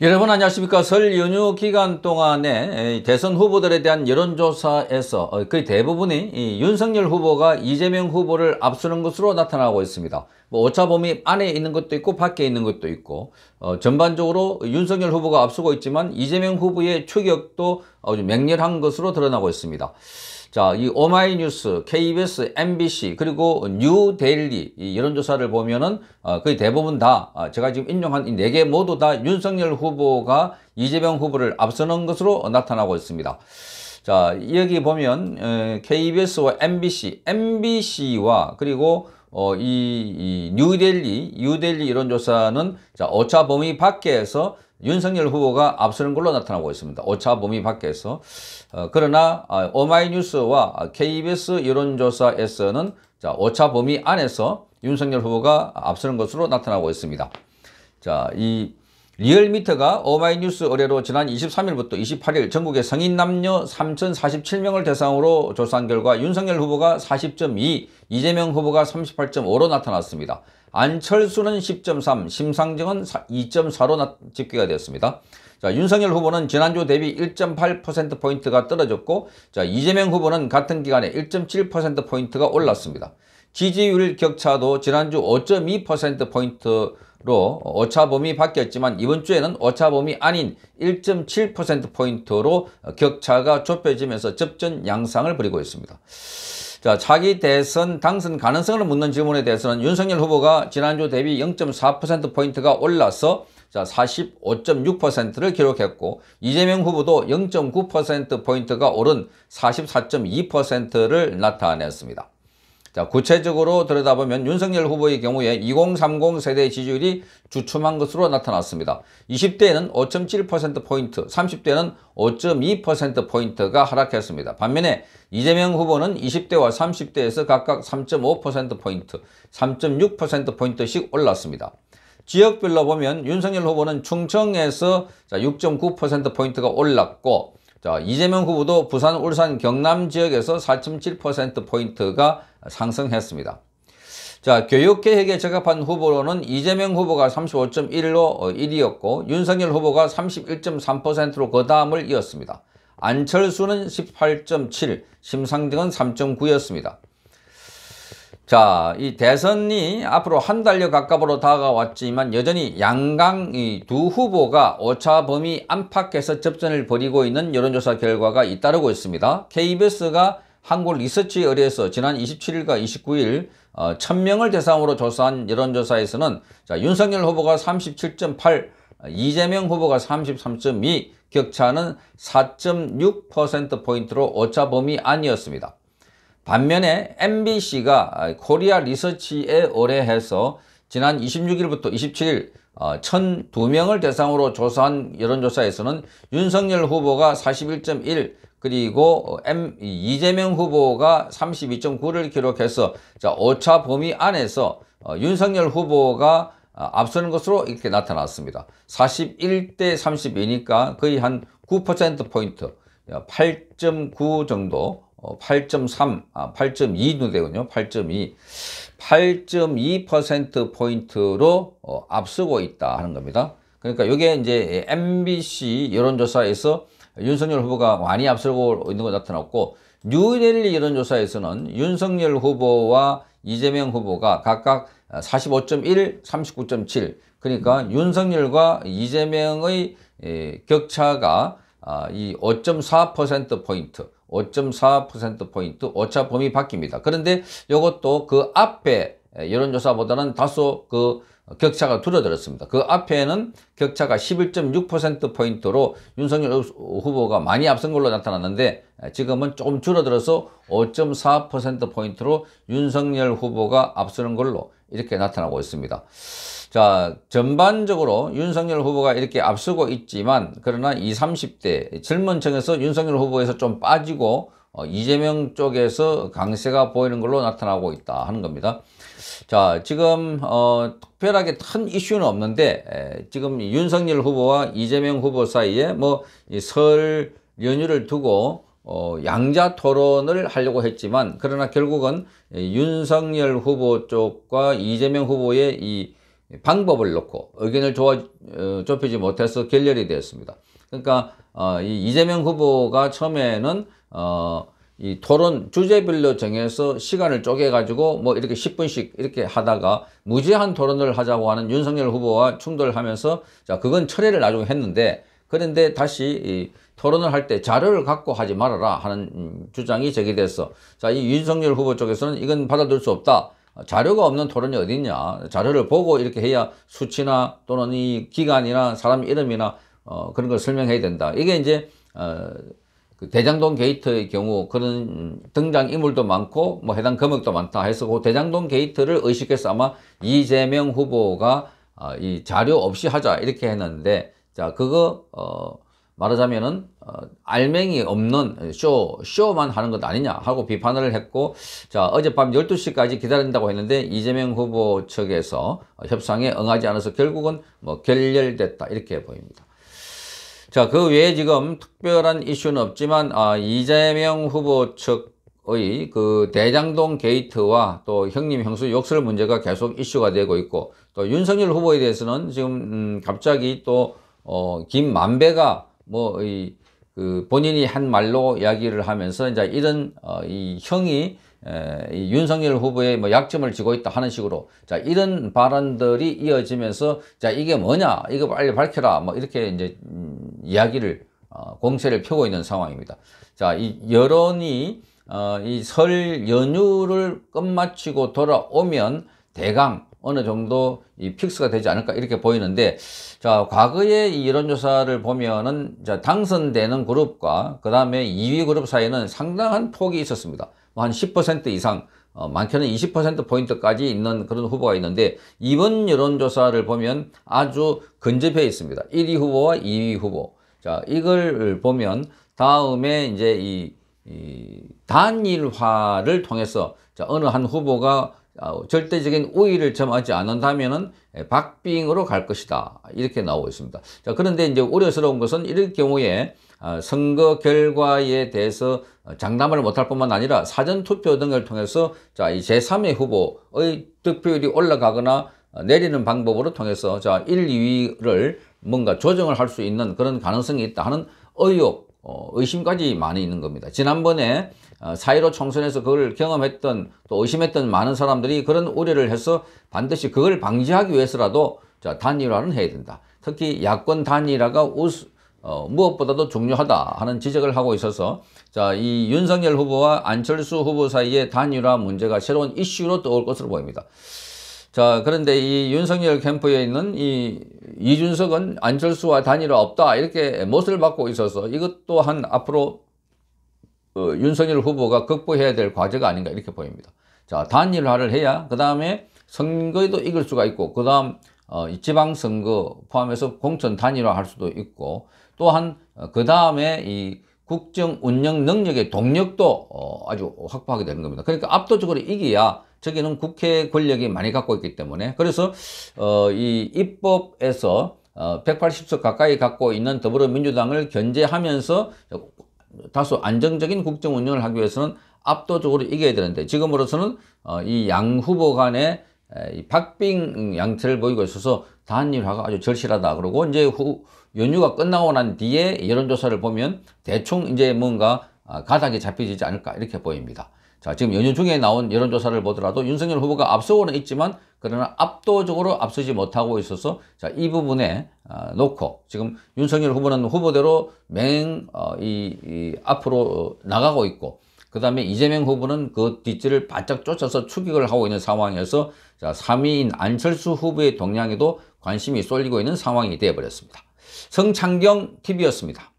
여러분 안녕하십니까 설 연휴 기간 동안에 대선 후보들에 대한 여론조사에서 어, 거의 대부분이 윤석열 후보가 이재명 후보를 앞서는 것으로 나타나고 있습니다 뭐 오차 범위 안에 있는 것도 있고 밖에 있는 것도 있고 어, 전반적으로 윤석열 후보가 앞서고 있지만 이재명 후보의 추격도 아주 맹렬한 것으로 드러나고 있습니다. 자, 이 오마이뉴스, KBS, MBC 그리고 뉴데일리 이 여론조사를 보면은 어, 거의 대부분 다 어, 제가 지금 인용한 이 네 개 모두 다 윤석열 후보가 이재명 후보를 앞서는 것으로 나타나고 있습니다. 자, 여기 보면 KBS와 MBC, MBC와 그리고 어, 이, 이 뉴델리, 뉴델리 이론조사는 자, 오차 범위 밖에서 윤석열 후보가 앞서는 걸로 나타나고 있습니다. 오차 범위 밖에서. 어, 그러나 어, 오마이뉴스와 KBS 여론조사에서는 자, 오차 범위 안에서 윤석열 후보가 앞서는 것으로 나타나고 있습니다. 자, 이 리얼미터가 오마이뉴스 의뢰로 지난 23일부터 28일 전국의 성인 남녀 3,047명을 대상으로 조사한 결과 윤석열 후보가 40.2, 이재명 후보가 38.5로 나타났습니다. 안철수는 10.3, 심상정은 2.4로 집계가 되었습니다. 자, 윤석열 후보는 지난주 대비 1.8%포인트가 떨어졌고 자, 이재명 후보는 같은 기간에 1.7%포인트가 올랐습니다. 지지율 격차도 지난주 5.2%포인트 로 오차범위 바뀌었지만 이번 주에는 오차범위 아닌 1.7%포인트로 격차가 좁혀지면서 접전 양상을 벌이고 있습니다. 자, 차기 대선 당선 가능성을 묻는 질문에 대해서는 윤석열 후보가 지난주 대비 0.4%포인트가 올라서 자, 45.6%를 기록했고 이재명 후보도 0.9%포인트가 오른 44.2%를 나타냈습니다. 자, 구체적으로 들여다보면 윤석열 후보의 경우에 2030세대 지지율이 주춤한 것으로 나타났습니다. 20대에는 5.7%포인트, 30대는 5.2%포인트가 하락했습니다. 반면에 이재명 후보는 20대와 30대에서 각각 3.5%포인트, 3.6%포인트씩 올랐습니다. 지역별로 보면 윤석열 후보는 충청에서 6.9%포인트가 올랐고 자, 이재명 후보도 부산, 울산, 경남 지역에서 4.7%포인트가 상승했습니다. 자, 교육계획에 적합한 후보로는 이재명 후보가 35.1로 1위였고 어, 윤석열 후보가 31.3%로 그 다음을 이었습니다. 안철수는 18.7, 심상정은 3.9였습니다. 자, 이 대선이 앞으로 한 달여 가깝으로 다가왔지만 여전히 양강 이 두 후보가 오차 범위 안팎에서 접전을 벌이고 있는 여론조사 결과가 잇따르고 있습니다. KBS가 한국 리서치 의뢰에서 지난 27일과 29일 어, 1000명을 대상으로 조사한 여론조사에서는 자, 윤석열 후보가 37.8, 이재명 후보가 33.2, 격차는 4.6%포인트로 오차범위 아니었습니다 반면에 MBC가 코리아 리서치에 의뢰해서 지난 26일부터 27일 1002명을 어, 대상으로 조사한 여론조사에서는 윤석열 후보가 41.1 그리고 M, 이재명 후보가 32.9를 기록해서 자 5차 범위 안에서 어, 윤석열 후보가 어, 앞서는 것으로 이렇게 나타났습니다. 41대 32니까 거의 한 9%포인트 8.9 정도 8.3, 어, 아, 8.2도 되군요. 8.2. 8.2%포인트로 어, 앞서고 있다 하는 겁니다. 그러니까 이게 이제 MBC 여론조사에서 윤석열 후보가 많이 앞서고 있는 거 나타났고, 뉴델리 여론조사에서는 윤석열 후보와 이재명 후보가 각각 45.1, 39.7. 그러니까 윤석열과 이재명의 에, 격차가 아, 이 5.4%포인트. 5.4%포인트 오차 범위 바뀝니다. 그런데 이것도 그 앞에 예, 여론조사보다는 다소 그 격차가 줄어들었습니다. 그 앞에는 격차가 11.6%포인트로 윤석열 후보가 많이 앞선 걸로 나타났는데 지금은 조금 줄어들어서 5.4%포인트로 윤석열 후보가 앞서는 걸로 이렇게 나타나고 있습니다. 자, 전반적으로 윤석열 후보가 이렇게 앞서고 있지만 그러나 20, 30대 젊은 층에서 윤석열 후보에서 좀 빠지고 어, 이재명 쪽에서 강세가 보이는 걸로 나타나고 있다 하는 겁니다. 자, 지금 어, 특별하게 큰 이슈는 없는데 에, 지금 윤석열 후보와 이재명 후보 사이에 뭐 설 연휴를 두고 어, 양자 토론을 하려고 했지만 그러나 결국은 윤석열 후보 쪽과 이재명 후보의 이 방법을 놓고 의견을 조화, 어, 좁히지 못해서 결렬이 되었습니다. 그러니까 어, 이 이재명 후보가 처음에는 어, 이 토론 주제별로 정해서 시간을 쪼개가지고 뭐 이렇게 10분씩 이렇게 하다가 무제한 토론을 하자고 하는 윤석열 후보와 충돌하면서 자, 그건 철회를 나중에 했는데 그런데 다시 이 토론을 할 때 자료를 갖고 하지 말아라 하는 주장이 제기됐어. 자, 이 윤석열 후보 쪽에서는 이건 받아들일 수 없다. 자료가 없는 토론이 어딨냐. 자료를 보고 이렇게 해야 수치나 또는 이 기간이나 사람 이름이나 어, 그런 걸 설명해야 된다. 이게 이제, 어, 그 대장동 게이트의 경우 그런 등장 인물도 많고 뭐 해당 금액도 많다 해서 그 대장동 게이트를 의식해서 아마 이재명 후보가 어, 이 자료 없이 하자 이렇게 했는데 자 그거 어 말하자면은 어, 알맹이 없는 쇼 쇼만 하는 것 아니냐 하고 비판을 했고 자 어젯밤 12시까지 기다린다고 했는데 이재명 후보 측에서 협상에 응하지 않아서 결국은 뭐 결렬됐다 이렇게 보입니다. 자, 그 외에 지금 특별한 이슈는 없지만, 아, 이재명 후보 측의 그 대장동 게이트와 또 형님 형수 욕설 문제가 계속 이슈가 되고 있고, 또 윤석열 후보에 대해서는 지금, 음, 갑자기 또, 어, 김만배가 뭐, 이, 그 본인이 한 말로 이야기를 하면서 이제 이런, 어, 이 형이 에, 이 윤석열 후보의 뭐 약점을 지고 있다 하는 식으로 자 이런 발언들이 이어지면서 자 이게 뭐냐 이거 빨리 밝혀라 뭐 이렇게 이제 음, 이야기를 어, 공세를 펴고 있는 상황입니다. 자, 이 여론이 어, 이설 연휴를 끝마치고 돌아오면 대강 어느 정도 이 픽스가 되지 않을까 이렇게 보이는데 자 과거의 이 여론조사를 보면은 자 당선되는 그룹과 그 다음에 2위 그룹 사이에는 상당한 폭이 있었습니다 뭐한10% 이상 어, 많게는 20%포인트까지 있는 그런 후보가 있는데 이번 여론조사를 보면 아주 근접해 있습니다 1위 후보와 2위 후보 자, 이걸 보면 다음에 이제 이, 이 단일화를 통해서 자, 어느 한 후보가 아, 절대적인 우위를 점하지 않는다면은 예, 박빙으로 갈 것이다. 이렇게 나오고 있습니다. 자, 그런데 이제 우려스러운 것은 이럴 경우에 아, 선거 결과에 대해서 장담을 못 할 뿐만 아니라 사전투표 등을 통해서 자, 이 제3의 후보의 득표율이 올라가거나 내리는 방법으로 통해서 자, 1, 2위를 뭔가 조정을 할 수 있는 그런 가능성이 있다 하는 의혹, 어, 의심까지 많이 있는 겁니다. 지난번에 어, 사이로 총선에서 그걸 경험했던 또 의심했던 많은 사람들이 그런 우려를 해서 반드시 그걸 방지하기 위해서라도 자, 단일화는 해야 된다. 특히 야권 단일화가 우스, 어, 무엇보다도 중요하다 하는 지적을 하고 있어서 자, 이 윤석열 후보와 안철수 후보 사이의 단일화 문제가 새로운 이슈로 떠올 것으로 보입니다. 자, 그런데 이 윤석열 캠프에 있는 이 이준석은 안철수와 단일화 없다 이렇게 못을 받고 있어서 이것 또한 앞으로 어, 윤석열 후보가 극복해야 될 과제가 아닌가 이렇게 보입니다. 자 단일화를 해야 그 다음에 선거에도 이길 수가 있고 그 다음 어, 지방선거 포함해서 공천 단일화 할 수도 있고 또한 어, 그 다음에 이 국정 운영 능력의 동력도 어, 아주 확보하게 되는 겁니다. 그러니까 압도적으로 이기야 저기는 국회 권력이 많이 갖고 있기 때문에 그래서 어, 이 입법에서 어, 180석 가까이 갖고 있는 더불어민주당을 견제하면서 다소 안정적인 국정 운영을 하기 위해서는 압도적으로 이겨야 되는데 지금으로서는 어, 이 양 후보 간의 이 박빙 양태를 보이고 있어서 단일화가 아주 절실하다. 그러고 이제 후, 연휴가 끝나고 난 뒤에 여론조사를 보면 대충 이제 뭔가 아, 가닥이 잡히지 않을까 이렇게 보입니다. 자, 지금 연휴 중에 나온 여론조사를 보더라도 윤석열 후보가 앞서고는 있지만 그러나 압도적으로 앞서지 못하고 있어서 자, 이 부분에 어, 놓고 지금 윤석열 후보는 후보대로 맹, 어, 이, 이 앞으로 어, 나가고 있고 그 다음에 이재명 후보는 그 뒷줄을 바짝 쫓아서 추격을 하고 있는 상황이어서 자, 3위인 안철수 후보의 동향에도 관심이 쏠리고 있는 상황이 되어버렸습니다. 성창경 TV였습니다.